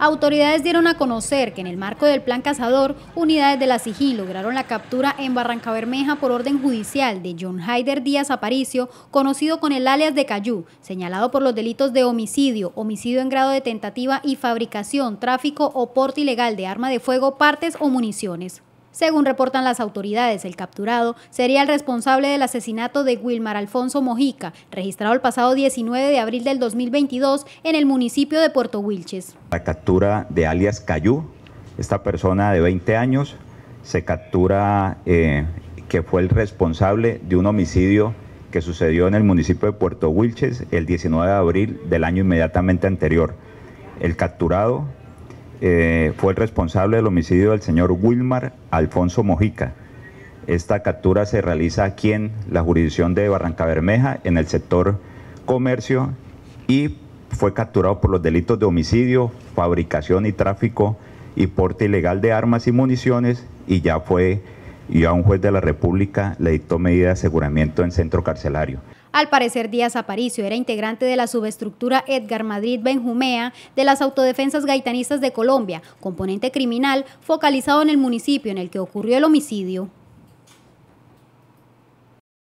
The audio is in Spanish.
Autoridades dieron a conocer que en el marco del plan cazador, unidades de la SIGI lograron la captura en Barranca Bermeja por orden judicial de John Haider Díaz Aparicio, conocido con el alias de Cayú, señalado por los delitos de homicidio, homicidio en grado de tentativa y fabricación, tráfico o porte ilegal de arma de fuego, partes o municiones. Según reportan las autoridades, el capturado sería el responsable del asesinato de Wilmar Alfonso Mojica, registrado el pasado 19 de abril del 2022 en el municipio de Puerto Wilches. La captura de alias Cayú, esta persona de 20 años, se captura eh, que fue el responsable de un homicidio que sucedió en el municipio de Puerto Wilches el 19 de abril del año inmediatamente anterior. El capturado eh, fue el responsable del homicidio del señor Wilmar Alfonso Mojica. Esta captura se realiza aquí en la jurisdicción de Barranca Bermeja, en el sector comercio, y fue capturado por los delitos de homicidio, fabricación y tráfico y porte ilegal de armas y municiones, y ya fue, y a un juez de la República le dictó medida de aseguramiento en centro carcelario. Al parecer, Díaz Aparicio era integrante de la subestructura Edgar Madrid Benjumea de las Autodefensas Gaitanistas de Colombia, componente criminal focalizado en el municipio en el que ocurrió el homicidio.